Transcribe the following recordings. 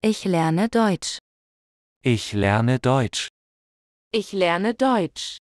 Ich lerne Deutsch. Ich lerne Deutsch. Ich lerne Deutsch.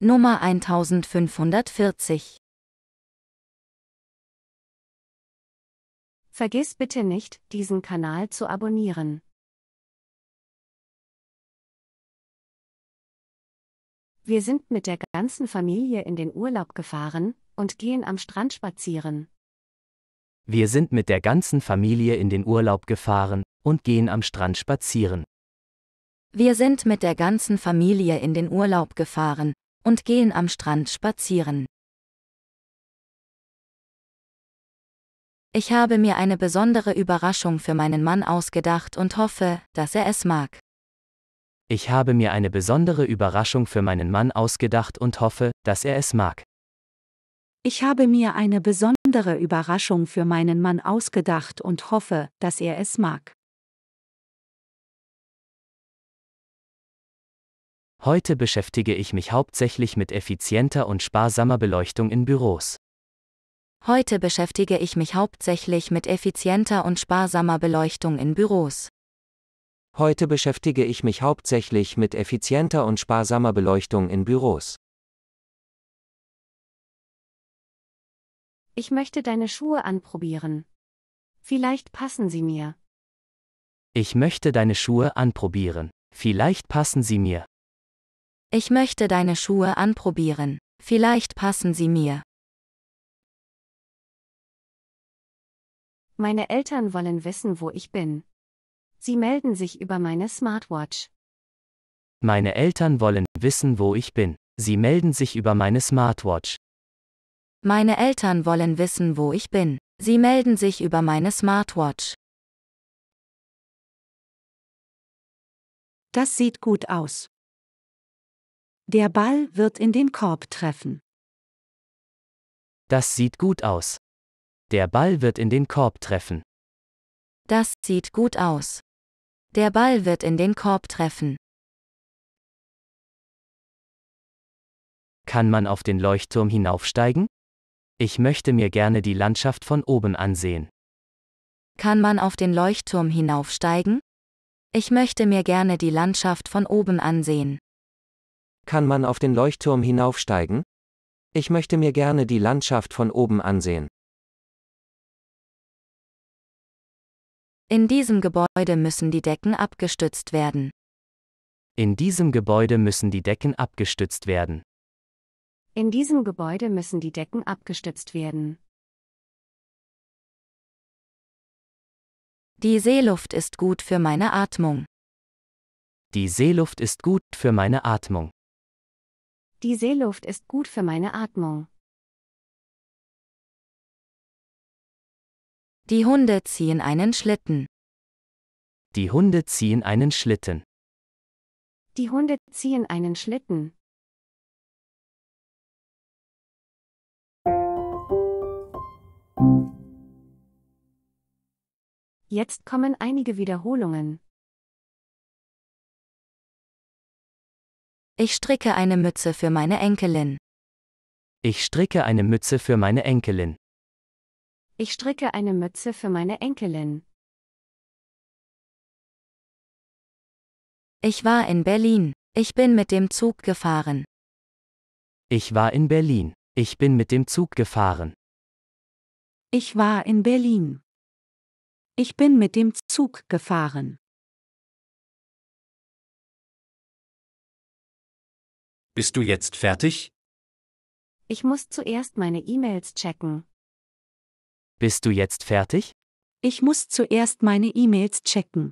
Nummer 1540. Vergiss bitte nicht, diesen Kanal zu abonnieren. Wir sind mit der ganzen Familie in den Urlaub gefahren und gehen am Strand spazieren. Wir sind mit der ganzen Familie in den Urlaub gefahren und gehen am Strand spazieren. Wir sind mit der ganzen Familie in den Urlaub gefahren und gehen am Strand spazieren. Ich habe mir eine besondere Überraschung für meinen Mann ausgedacht und hoffe, dass er es mag. Ich habe mir eine besondere Überraschung für meinen Mann ausgedacht und hoffe, dass er es mag. Ich habe mir eine besondere Überraschung für meinen Mann ausgedacht und hoffe, dass er es mag. Heute beschäftige ich mich hauptsächlich mit effizienter und sparsamer Beleuchtung in Büros. Heute beschäftige ich mich hauptsächlich mit effizienter und sparsamer Beleuchtung in Büros. Heute beschäftige ich mich hauptsächlich mit effizienter und sparsamer Beleuchtung in Büros. Ich möchte deine Schuhe anprobieren. Vielleicht passen sie mir. Ich möchte deine Schuhe anprobieren. Vielleicht passen sie mir. Ich möchte deine Schuhe anprobieren, vielleicht passen sie mir. Meine Eltern wollen wissen, wo ich bin. Sie melden sich über meine Smartwatch. Meine Eltern wollen wissen, wo ich bin. Sie melden sich über meine Smartwatch. Meine Eltern wollen wissen, wo ich bin. Sie melden sich über meine Smartwatch. Das sieht gut aus. Der Ball wird in den Korb treffen. Das sieht gut aus. Der Ball wird in den Korb treffen. Das sieht gut aus. Der Ball wird in den Korb treffen. Kann man auf den Leuchtturm hinaufsteigen? Ich möchte mir gerne die Landschaft von oben ansehen. Kann man auf den Leuchtturm hinaufsteigen? Ich möchte mir gerne die Landschaft von oben ansehen. Kann man auf den Leuchtturm hinaufsteigen? Ich möchte mir gerne die Landschaft von oben ansehen. In diesem Gebäude müssen die Decken abgestützt werden. In diesem Gebäude müssen die Decken abgestützt werden. In diesem Gebäude müssen die Decken abgestützt werden. Die Seeluft ist gut für meine Atmung. Die Seeluft ist gut für meine Atmung. Die Seeluft ist gut für meine Atmung. Die Hunde ziehen einen Schlitten. Die Hunde ziehen einen Schlitten. Die Hunde ziehen einen Schlitten. Jetzt kommen einige Wiederholungen. Ich stricke eine Mütze für meine Enkelin. Ich stricke eine Mütze für meine Enkelin. Ich stricke eine Mütze für meine Enkelin. Ich war in Berlin. Ich bin mit dem Zug gefahren. Ich war in Berlin. Ich bin mit dem Zug gefahren. Ich war in Berlin. Ich bin mit dem Zug gefahren. Bist du jetzt fertig? Ich muss zuerst meine E-Mails checken. Bist du jetzt fertig? Ich muss zuerst meine E-Mails checken.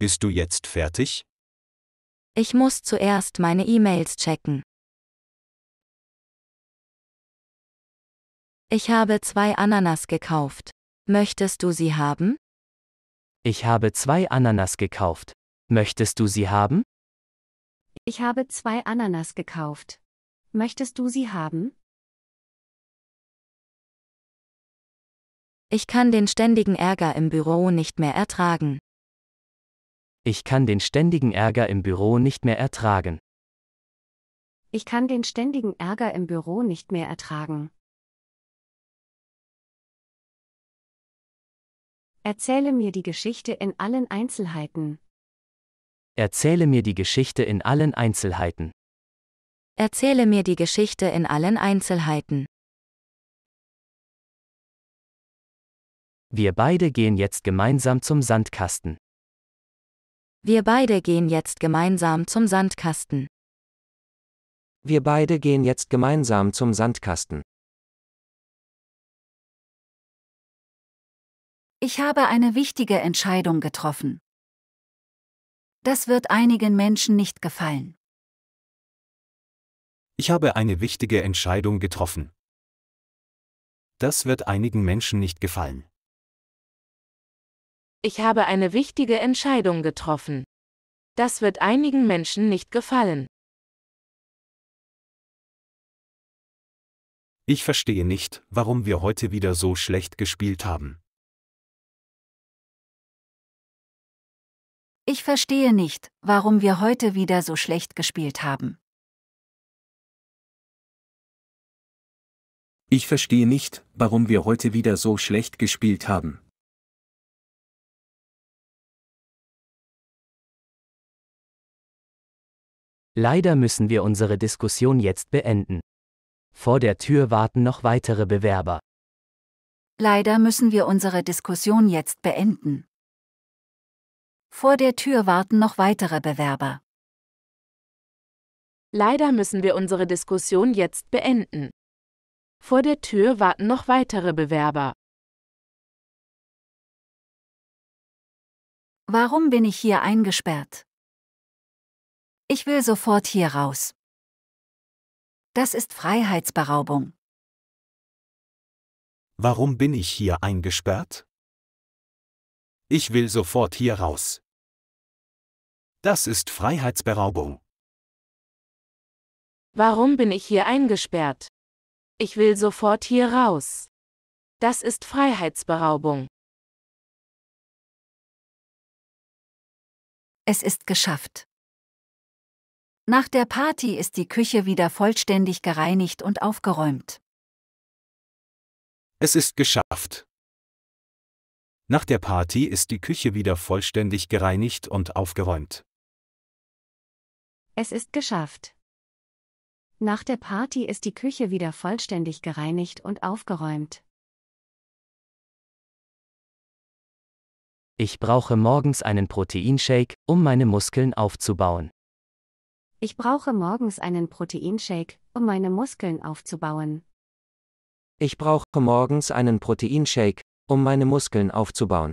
Bist du jetzt fertig? Ich muss zuerst meine E-Mails checken. Ich habe zwei Ananas gekauft. Möchtest du sie haben? Ich habe zwei Ananas gekauft. Möchtest du sie haben? Ich habe zwei Ananas gekauft. Möchtest du sie haben? Ich kann den ständigen Ärger im Büro nicht mehr ertragen. Ich kann den ständigen Ärger im Büro nicht mehr ertragen. Ich kann den ständigen Ärger im Büro nicht mehr ertragen. Erzähle mir die Geschichte in allen Einzelheiten. Erzähle mir die Geschichte in allen Einzelheiten. Erzähle mir die Geschichte in allen Einzelheiten. Wir beide gehen jetzt gemeinsam zum Sandkasten. Wir beide gehen jetzt gemeinsam zum Sandkasten. Wir beide gehen jetzt gemeinsam zum Sandkasten. Ich habe eine wichtige Entscheidung getroffen. Das wird einigen Menschen nicht gefallen. Ich habe eine wichtige Entscheidung getroffen. Das wird einigen Menschen nicht gefallen. Ich habe eine wichtige Entscheidung getroffen. Das wird einigen Menschen nicht gefallen. Ich verstehe nicht, warum wir heute wieder so schlecht gespielt haben. Ich verstehe nicht, warum wir heute wieder so schlecht gespielt haben. Ich verstehe nicht, warum wir heute wieder so schlecht gespielt haben. Leider müssen wir unsere Diskussion jetzt beenden. Vor der Tür warten noch weitere Bewerber. Leider müssen wir unsere Diskussion jetzt beenden. Vor der Tür warten noch weitere Bewerber. Leider müssen wir unsere Diskussion jetzt beenden. Vor der Tür warten noch weitere Bewerber. Warum bin ich hier eingesperrt? Ich will sofort hier raus. Das ist Freiheitsberaubung. Warum bin ich hier eingesperrt? Ich will sofort hier raus. Das ist Freiheitsberaubung. Warum bin ich hier eingesperrt? Ich will sofort hier raus. Das ist Freiheitsberaubung. Es ist geschafft. Nach der Party ist die Küche wieder vollständig gereinigt und aufgeräumt. Es ist geschafft. Nach der Party ist die Küche wieder vollständig gereinigt und aufgeräumt. Es ist geschafft. Nach der Party ist die Küche wieder vollständig gereinigt und aufgeräumt. Ich brauche morgens einen Proteinshake, um meine Muskeln aufzubauen. Ich brauche morgens einen Proteinshake, um meine Muskeln aufzubauen. Ich brauche morgens einen Proteinshake, um meine Muskeln aufzubauen.